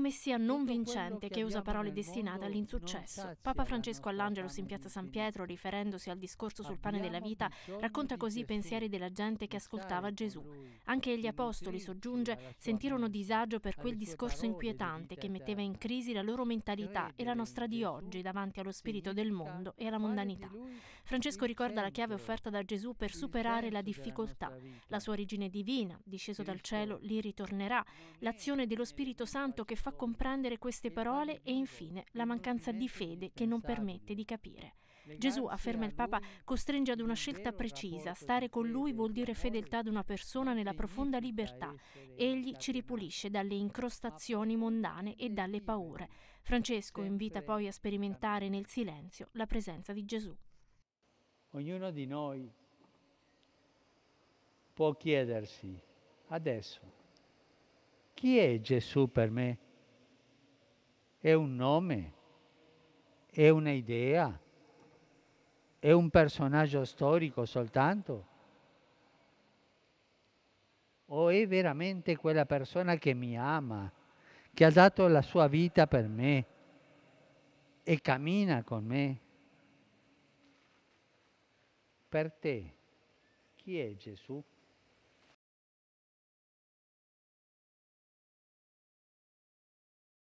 un messia non vincente che usa parole destinate all'insuccesso. Papa Francesco all'Angelus in piazza San Pietro, riferendosi al discorso sul pane della vita, racconta così i pensieri della gente che ascoltava Gesù. Anche gli apostoli, soggiunge, sentirono disagio per quel discorso inquietante che metteva in crisi la loro mentalità e la nostra di oggi davanti allo spirito del mondo e alla mondanità. Francesco ricorda la chiave offerta da Gesù per superare la difficoltà, la sua origine divina, disceso dal cielo, lì ritornerà, l'azione dello Spirito Santo che fa comprendere queste parole e infine la mancanza di fede che non permette di capire. Gesù, afferma il Papa, costringe ad una scelta precisa. Stare con lui vuol dire fedeltà ad una persona nella profonda libertà. Egli ci ripulisce dalle incrostazioni mondane e dalle paure. Francesco invita poi a sperimentare nel silenzio la presenza di Gesù. Ognuno di noi può chiedersi adesso chi è Gesù per me? È un nome? È un'idea? è un personaggio storico soltanto? O è veramente quella persona che mi ama, che ha dato la sua vita per me e cammina con me? Per te, chi è Gesù?